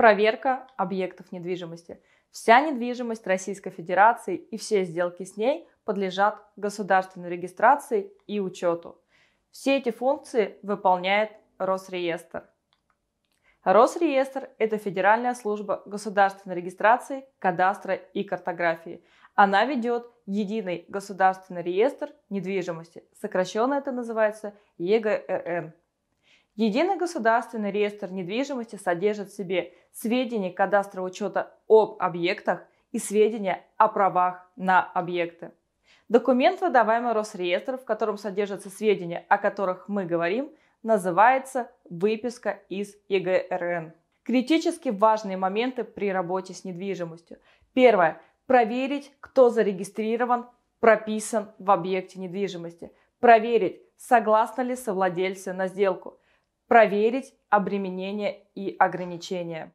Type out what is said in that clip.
проверка объектов недвижимости. Вся недвижимость Российской Федерации и все сделки с ней подлежат государственной регистрации и учету. Все эти функции выполняет Росреестр. Росреестр – это Федеральная служба государственной регистрации, кадастра и картографии. Она ведет единый государственный реестр недвижимости, сокращенно это называется ЕГРН. Единый государственный реестр недвижимости содержит в себе сведения кадастрового учета об объектах и сведения о правах на объекты. Документ, выдаваемый Росреестром, в котором содержатся сведения, о которых мы говорим, называется «Выписка из ЕГРН». Критически важные моменты при работе с недвижимостью. Первое. Проверить, кто зарегистрирован, прописан в объекте недвижимости. Проверить, согласны ли совладельцы на сделку проверить обременения и ограничения.